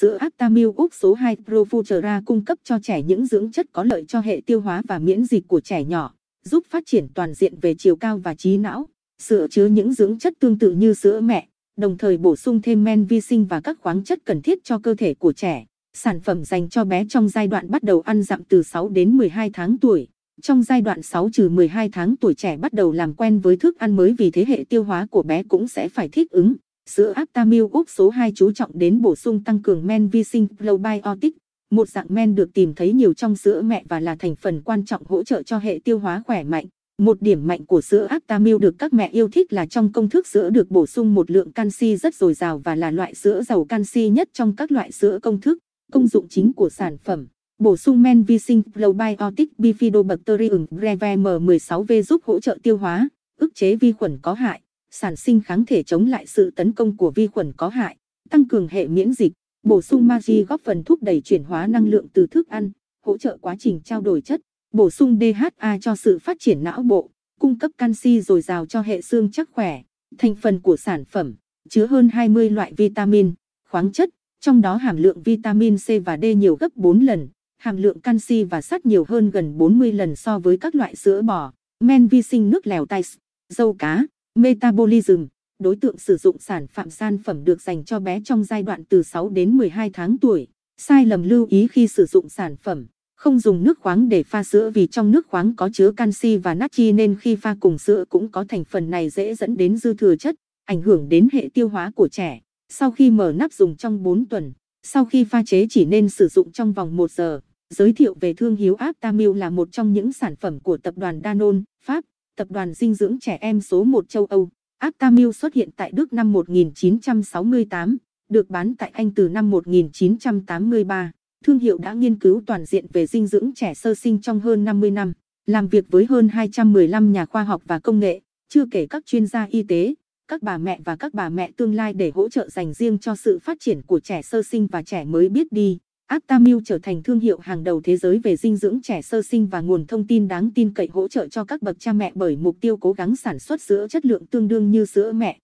Sữa Actamil Úc số 2 Profutura cung cấp cho trẻ những dưỡng chất có lợi cho hệ tiêu hóa và miễn dịch của trẻ nhỏ, giúp phát triển toàn diện về chiều cao và trí não. Sữa chứa những dưỡng chất tương tự như sữa mẹ, đồng thời bổ sung thêm men vi sinh và các khoáng chất cần thiết cho cơ thể của trẻ. Sản phẩm dành cho bé trong giai đoạn bắt đầu ăn dặm từ 6 đến 12 tháng tuổi. Trong giai đoạn 6 trừ 12 tháng tuổi trẻ bắt đầu làm quen với thức ăn mới vì thế hệ tiêu hóa của bé cũng sẽ phải thích ứng. Sữa Aptamil úc số 2 chú trọng đến bổ sung tăng cường men vi sinh probiotic, một dạng men được tìm thấy nhiều trong sữa mẹ và là thành phần quan trọng hỗ trợ cho hệ tiêu hóa khỏe mạnh. Một điểm mạnh của sữa Aptamil được các mẹ yêu thích là trong công thức sữa được bổ sung một lượng canxi rất dồi dào và là loại sữa giàu canxi nhất trong các loại sữa công thức. Công dụng chính của sản phẩm Bổ sung men vi sinh probiotic Bifidobacterium breve M16V giúp hỗ trợ tiêu hóa, ức chế vi khuẩn có hại sản sinh kháng thể chống lại sự tấn công của vi khuẩn có hại, tăng cường hệ miễn dịch, bổ sung magie góp phần thúc đẩy chuyển hóa năng lượng từ thức ăn, hỗ trợ quá trình trao đổi chất, bổ sung DHA cho sự phát triển não bộ, cung cấp canxi dồi dào cho hệ xương chắc khỏe. Thành phần của sản phẩm chứa hơn 20 loại vitamin, khoáng chất, trong đó hàm lượng vitamin C và D nhiều gấp 4 lần, hàm lượng canxi và sắt nhiều hơn gần 40 lần so với các loại sữa bò, men vi sinh nước lèo tay, dâu cá Metabolism, đối tượng sử dụng sản phẩm sản phẩm được dành cho bé trong giai đoạn từ 6 đến 12 tháng tuổi. Sai lầm lưu ý khi sử dụng sản phẩm, không dùng nước khoáng để pha sữa vì trong nước khoáng có chứa canxi và natri nên khi pha cùng sữa cũng có thành phần này dễ dẫn đến dư thừa chất, ảnh hưởng đến hệ tiêu hóa của trẻ. Sau khi mở nắp dùng trong 4 tuần, sau khi pha chế chỉ nên sử dụng trong vòng 1 giờ. Giới thiệu về thương hiệu Aptamil là một trong những sản phẩm của tập đoàn Danone, Pháp tập đoàn dinh dưỡng trẻ em số 1 châu Âu, Aptamil xuất hiện tại Đức năm 1968, được bán tại Anh từ năm 1983. Thương hiệu đã nghiên cứu toàn diện về dinh dưỡng trẻ sơ sinh trong hơn 50 năm, làm việc với hơn 215 nhà khoa học và công nghệ, chưa kể các chuyên gia y tế, các bà mẹ và các bà mẹ tương lai để hỗ trợ dành riêng cho sự phát triển của trẻ sơ sinh và trẻ mới biết đi. Aptamil trở thành thương hiệu hàng đầu thế giới về dinh dưỡng trẻ sơ sinh và nguồn thông tin đáng tin cậy hỗ trợ cho các bậc cha mẹ bởi mục tiêu cố gắng sản xuất sữa chất lượng tương đương như sữa mẹ.